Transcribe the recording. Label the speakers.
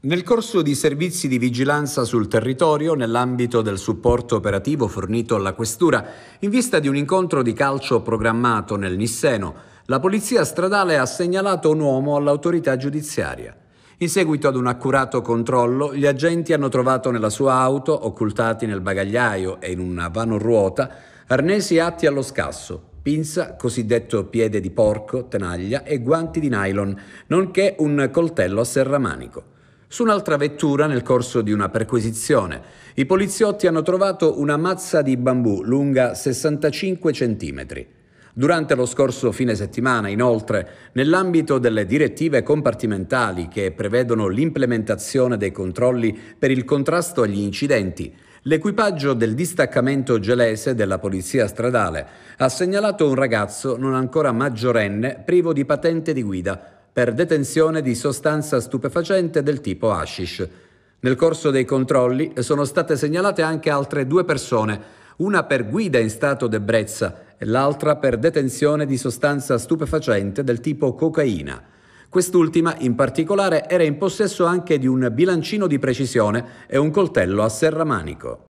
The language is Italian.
Speaker 1: Nel corso di servizi di vigilanza sul territorio, nell'ambito del supporto operativo fornito alla Questura, in vista di un incontro di calcio programmato nel Nisseno, la Polizia Stradale ha segnalato un uomo all'autorità giudiziaria. In seguito ad un accurato controllo, gli agenti hanno trovato nella sua auto, occultati nel bagagliaio e in una vanoruota, arnesi atti allo scasso, pinza, cosiddetto piede di porco, tenaglia e guanti di nylon, nonché un coltello a serramanico. Su un'altra vettura, nel corso di una perquisizione, i poliziotti hanno trovato una mazza di bambù lunga 65 cm. Durante lo scorso fine settimana, inoltre, nell'ambito delle direttive compartimentali che prevedono l'implementazione dei controlli per il contrasto agli incidenti, l'equipaggio del distaccamento gelese della Polizia Stradale ha segnalato un ragazzo non ancora maggiorenne privo di patente di guida per detenzione di sostanza stupefacente del tipo hashish. Nel corso dei controlli sono state segnalate anche altre due persone, una per guida in stato d'ebbrezza e l'altra per detenzione di sostanza stupefacente del tipo cocaina. Quest'ultima in particolare era in possesso anche di un bilancino di precisione e un coltello a serramanico.